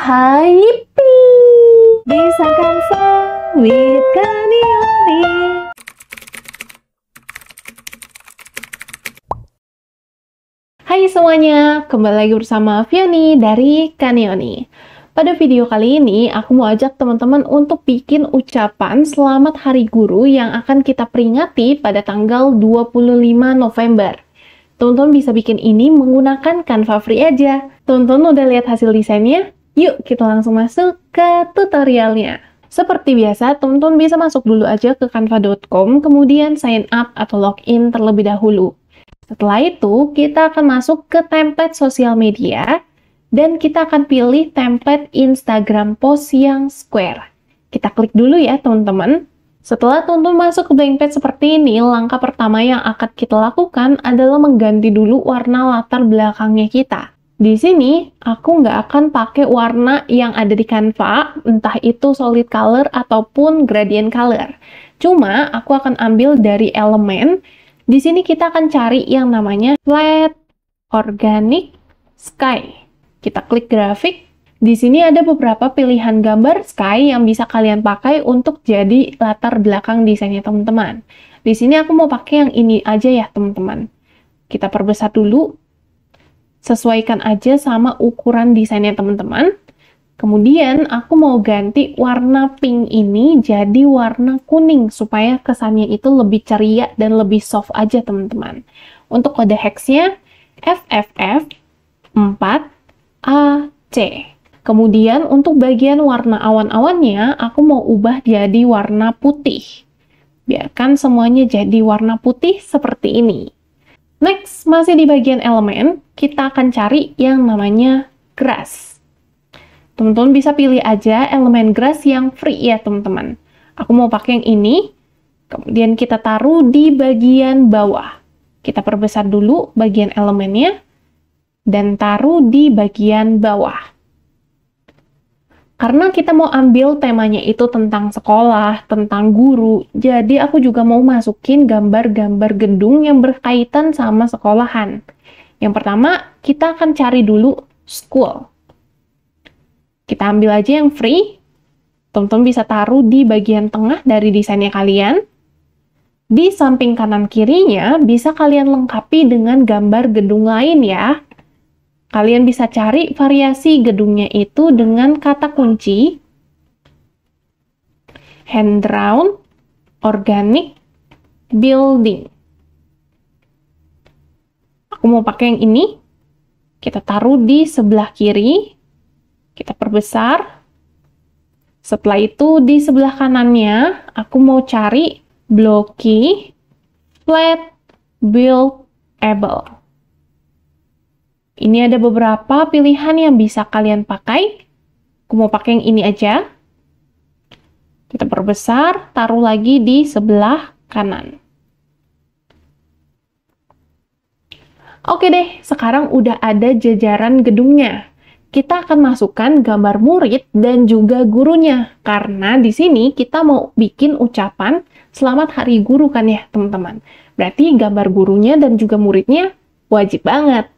hai Bisa disangkan sawit kanioni Hai semuanya, kembali lagi bersama Vioni dari Kanioni. Pada video kali ini, aku mau ajak teman-teman untuk bikin ucapan Selamat Hari Guru yang akan kita peringati pada tanggal 25 November. Tonton bisa bikin ini menggunakan Canva Free aja. Tonton udah lihat hasil desainnya? Yuk kita langsung masuk ke tutorialnya. Seperti biasa, teman-teman bisa masuk dulu aja ke canva.com, kemudian sign up atau login terlebih dahulu. Setelah itu, kita akan masuk ke template sosial media, dan kita akan pilih template Instagram post yang square. Kita klik dulu ya, teman-teman. Setelah teman-teman masuk ke blank page seperti ini, langkah pertama yang akan kita lakukan adalah mengganti dulu warna latar belakangnya kita. Di sini aku nggak akan pakai warna yang ada di Canva, entah itu solid color ataupun gradient color. Cuma aku akan ambil dari elemen. Di sini kita akan cari yang namanya flat organic sky. Kita klik grafik. Di sini ada beberapa pilihan gambar sky yang bisa kalian pakai untuk jadi latar belakang desainnya teman-teman. Di sini aku mau pakai yang ini aja ya teman-teman. Kita perbesar dulu Sesuaikan aja sama ukuran desainnya teman-teman. Kemudian aku mau ganti warna pink ini jadi warna kuning supaya kesannya itu lebih ceria dan lebih soft aja teman-teman. Untuk kode hexnya FFF 4AC. Kemudian untuk bagian warna awan-awannya aku mau ubah jadi warna putih. Biarkan semuanya jadi warna putih seperti ini. Next, masih di bagian elemen, kita akan cari yang namanya grass. Teman-teman bisa pilih aja elemen grass yang free ya teman-teman. Aku mau pakai yang ini, kemudian kita taruh di bagian bawah. Kita perbesar dulu bagian elemennya, dan taruh di bagian bawah karena kita mau ambil temanya itu tentang sekolah, tentang guru, jadi aku juga mau masukin gambar-gambar gedung yang berkaitan sama sekolahan. Yang pertama, kita akan cari dulu school. Kita ambil aja yang free, teman-teman bisa taruh di bagian tengah dari desainnya kalian. Di samping kanan kirinya bisa kalian lengkapi dengan gambar gedung lain ya. Kalian bisa cari variasi gedungnya itu dengan kata kunci hand drawn organic building. Aku mau pakai yang ini. Kita taruh di sebelah kiri. Kita perbesar. Setelah itu di sebelah kanannya aku mau cari blocky flat buildable. Ini ada beberapa pilihan yang bisa kalian pakai. Aku mau pakai yang ini aja. Kita perbesar, taruh lagi di sebelah kanan. Oke deh, sekarang udah ada jajaran gedungnya. Kita akan masukkan gambar murid dan juga gurunya, karena di sini kita mau bikin ucapan selamat hari guru kan ya teman-teman. Berarti gambar gurunya dan juga muridnya wajib banget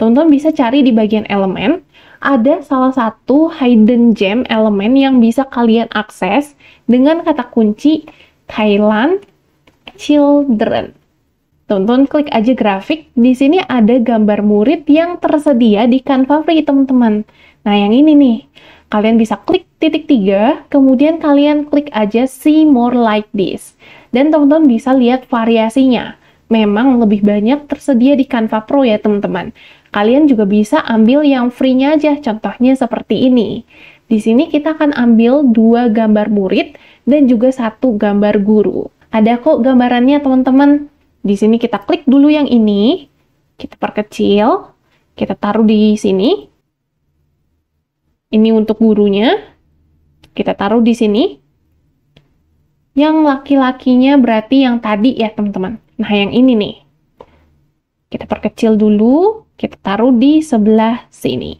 teman-teman bisa cari di bagian elemen, ada salah satu hidden gem elemen yang bisa kalian akses dengan kata kunci Thailand Children. Tonton klik aja grafik, di sini ada gambar murid yang tersedia di Canva Free teman-teman. Nah yang ini nih, kalian bisa klik titik tiga, kemudian kalian klik aja see more like this. Dan teman-teman bisa lihat variasinya. Memang lebih banyak tersedia di Canva Pro ya teman-teman Kalian juga bisa ambil yang free-nya aja, contohnya seperti ini. Di sini kita akan ambil dua gambar murid dan juga satu gambar guru. Ada kok gambarannya teman-teman. Di sini kita klik dulu yang ini, kita perkecil, kita taruh di sini. Ini untuk gurunya. Kita taruh di sini. Yang laki-lakinya berarti yang tadi ya, teman-teman. Nah, yang ini nih. Kita perkecil dulu. Kita taruh di sebelah sini.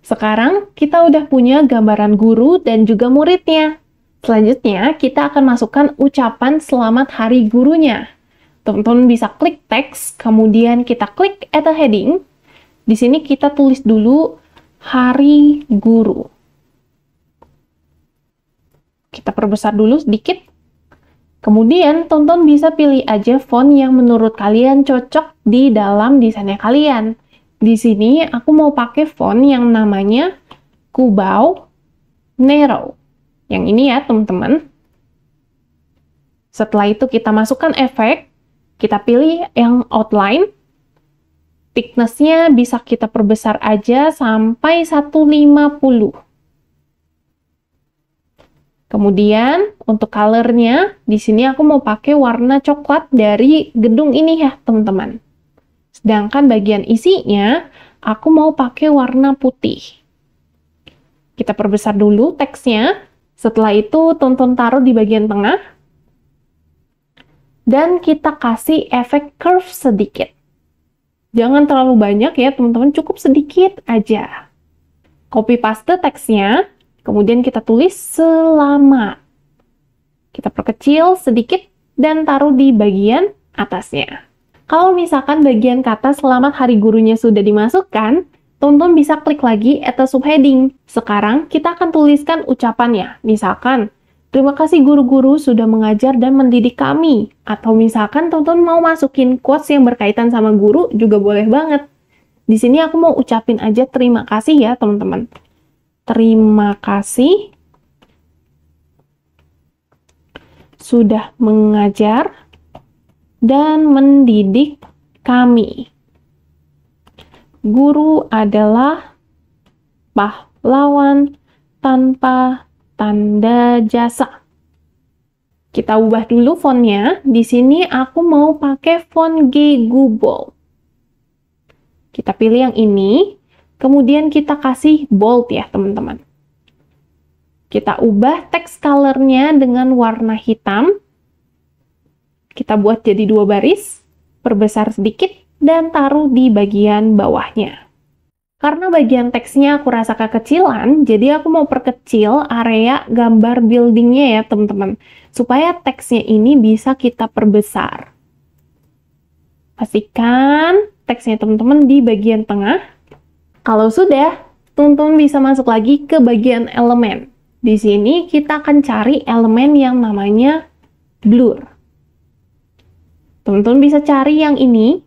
Sekarang kita udah punya gambaran guru dan juga muridnya. Selanjutnya kita akan masukkan ucapan selamat hari gurunya. Teman-teman bisa klik teks, kemudian kita klik add a heading. Di sini kita tulis dulu hari guru. Kita perbesar dulu sedikit Kemudian, tonton bisa pilih aja font yang menurut kalian cocok di dalam desainnya kalian. Di sini aku mau pakai font yang namanya Kubau Nero. Yang ini ya, teman-teman. Setelah itu kita masukkan efek, kita pilih yang outline. Thickness-nya bisa kita perbesar aja sampai 150. Kemudian untuk colornya, di sini aku mau pakai warna coklat dari gedung ini ya teman-teman. Sedangkan bagian isinya, aku mau pakai warna putih. Kita perbesar dulu teksnya. Setelah itu, tonton taruh di bagian tengah. Dan kita kasih efek curve sedikit. Jangan terlalu banyak ya teman-teman, cukup sedikit aja. Copy paste teksnya, Kemudian kita tulis selama. Kita perkecil sedikit dan taruh di bagian atasnya. Kalau misalkan bagian kata selamat hari gurunya sudah dimasukkan, tonton bisa klik lagi atas subheading. Sekarang kita akan tuliskan ucapannya. Misalkan, terima kasih guru-guru sudah mengajar dan mendidik kami. Atau misalkan tonton mau masukin quotes yang berkaitan sama guru juga boleh banget. Di sini aku mau ucapin aja terima kasih ya teman-teman terima kasih sudah mengajar dan mendidik kami. Guru adalah pahlawan tanpa tanda jasa. Kita ubah dulu fontnya. Di sini aku mau pakai font G Google. Kita pilih yang ini. Kemudian kita kasih bold ya teman-teman. Kita ubah text colornya dengan warna hitam. Kita buat jadi dua baris, perbesar sedikit, dan taruh di bagian bawahnya. Karena bagian teksnya aku rasa kekecilan, jadi aku mau perkecil area gambar buildingnya ya teman-teman. Supaya teksnya ini bisa kita perbesar. Pastikan teksnya teman-teman di bagian tengah kalau sudah, Tuntun bisa masuk lagi ke bagian elemen. Di sini kita akan cari elemen yang namanya blur. Tuntun bisa cari yang ini.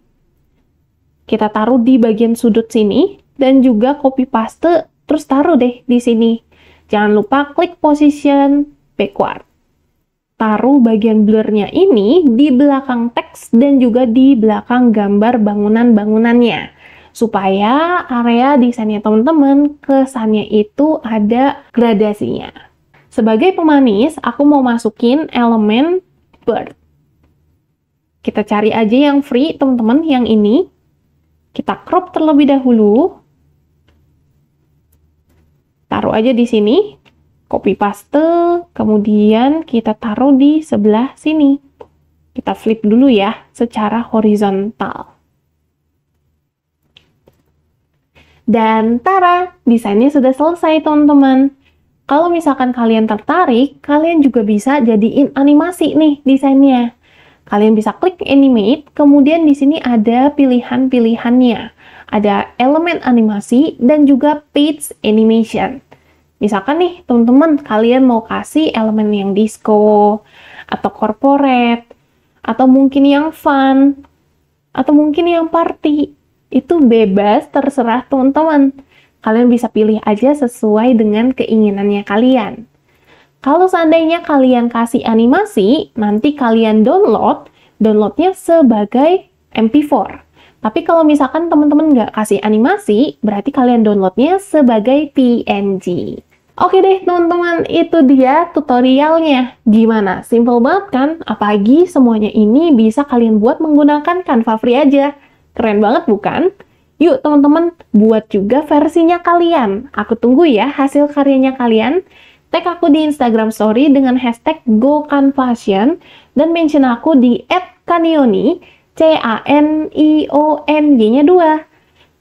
Kita taruh di bagian sudut sini dan juga copy paste terus taruh deh di sini. Jangan lupa klik position backward. Taruh bagian blurnya ini di belakang teks dan juga di belakang gambar bangunan-bangunannya supaya area desainnya teman-teman kesannya itu ada gradasinya. Sebagai pemanis, aku mau masukin elemen bird. Kita cari aja yang free, teman-teman, yang ini. Kita crop terlebih dahulu. Taruh aja di sini, copy paste, kemudian kita taruh di sebelah sini. Kita flip dulu ya, secara horizontal. Dan tara, desainnya sudah selesai teman-teman. Kalau misalkan kalian tertarik, kalian juga bisa jadiin animasi nih desainnya. Kalian bisa klik animate, kemudian di sini ada pilihan-pilihannya. Ada elemen animasi dan juga page animation. Misalkan nih, teman-teman, kalian mau kasih elemen yang disco, atau corporate, atau mungkin yang fun, atau mungkin yang party itu bebas terserah teman-teman. Kalian bisa pilih aja sesuai dengan keinginannya kalian. Kalau seandainya kalian kasih animasi, nanti kalian download, downloadnya sebagai MP4. Tapi kalau misalkan teman-teman nggak kasih animasi, berarti kalian downloadnya sebagai PNG. Oke deh teman-teman, itu dia tutorialnya. Gimana? Simple banget kan? Apalagi semuanya ini bisa kalian buat menggunakan Canva Free aja. Keren banget bukan? Yuk teman-teman buat juga versinya kalian. Aku tunggu ya hasil karyanya kalian. Tag aku di Instagram story dengan hashtag GoCanFashion dan mention aku di @kanioni C A N I O N g nya 2.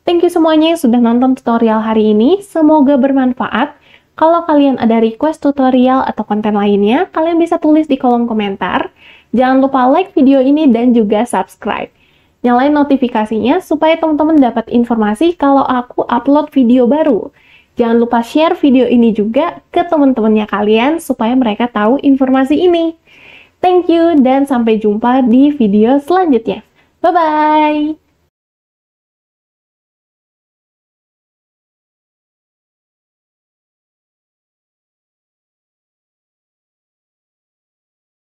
Thank you semuanya yang sudah nonton tutorial hari ini. Semoga bermanfaat. Kalau kalian ada request tutorial atau konten lainnya, kalian bisa tulis di kolom komentar. Jangan lupa like video ini dan juga subscribe nyalain notifikasinya supaya teman-teman dapat informasi kalau aku upload video baru. Jangan lupa share video ini juga ke teman-temannya kalian supaya mereka tahu informasi ini. Thank you dan sampai jumpa di video selanjutnya. Bye-bye!